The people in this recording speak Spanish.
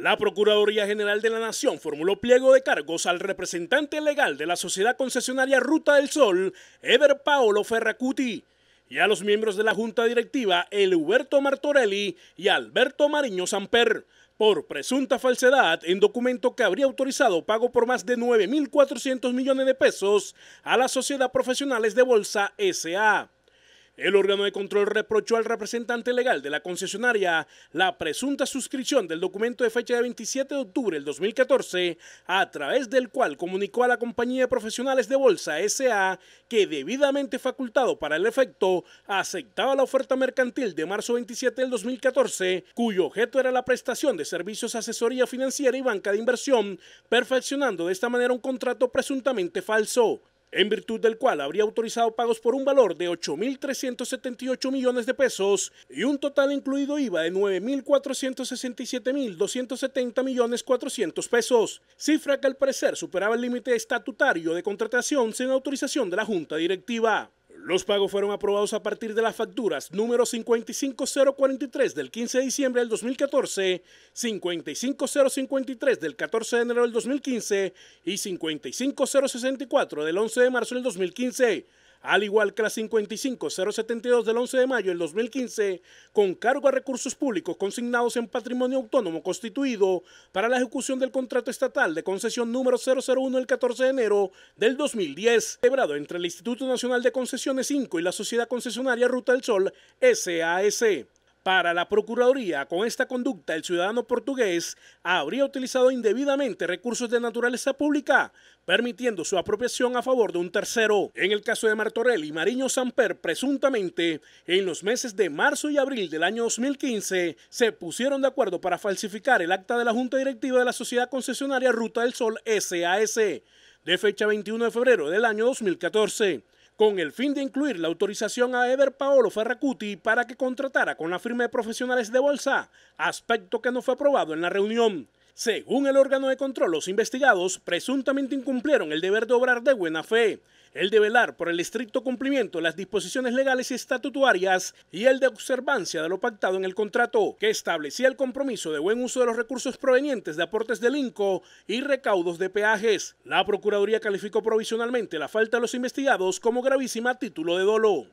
La Procuraduría General de la Nación formuló pliego de cargos al representante legal de la sociedad concesionaria Ruta del Sol, Eber Paolo Ferracuti, y a los miembros de la Junta Directiva, Huberto Martorelli y Alberto Mariño Samper, por presunta falsedad en documento que habría autorizado pago por más de 9.400 millones de pesos a la Sociedad profesionales de bolsa SA. El órgano de control reprochó al representante legal de la concesionaria la presunta suscripción del documento de fecha de 27 de octubre del 2014, a través del cual comunicó a la compañía de profesionales de bolsa SA que debidamente facultado para el efecto, aceptaba la oferta mercantil de marzo 27 del 2014, cuyo objeto era la prestación de servicios asesoría financiera y banca de inversión, perfeccionando de esta manera un contrato presuntamente falso en virtud del cual habría autorizado pagos por un valor de 8.378 millones de pesos y un total incluido IVA de setenta millones 400 pesos, cifra que al parecer superaba el límite estatutario de contratación sin autorización de la Junta Directiva. Los pagos fueron aprobados a partir de las facturas número 55043 del 15 de diciembre del 2014, 55053 del 14 de enero del 2015 y 55064 del 11 de marzo del 2015 al igual que la 55072 del 11 de mayo del 2015, con cargo a recursos públicos consignados en patrimonio autónomo constituido para la ejecución del contrato estatal de concesión número 001 el 14 de enero del 2010, celebrado entre el Instituto Nacional de Concesiones 5 y la Sociedad Concesionaria Ruta del Sol SAS. Para la Procuraduría, con esta conducta, el ciudadano portugués habría utilizado indebidamente recursos de naturaleza pública, permitiendo su apropiación a favor de un tercero. En el caso de Martorell y Mariño Samper, presuntamente, en los meses de marzo y abril del año 2015, se pusieron de acuerdo para falsificar el acta de la Junta Directiva de la Sociedad Concesionaria Ruta del Sol SAS, de fecha 21 de febrero del año 2014 con el fin de incluir la autorización a Ever Paolo Ferracuti para que contratara con la firma de profesionales de bolsa, aspecto que no fue aprobado en la reunión. Según el órgano de control, los investigados presuntamente incumplieron el deber de obrar de buena fe, el de velar por el estricto cumplimiento de las disposiciones legales y estatutarias y el de observancia de lo pactado en el contrato, que establecía el compromiso de buen uso de los recursos provenientes de aportes del INCO y recaudos de peajes. La Procuraduría calificó provisionalmente la falta de los investigados como gravísima a título de dolo.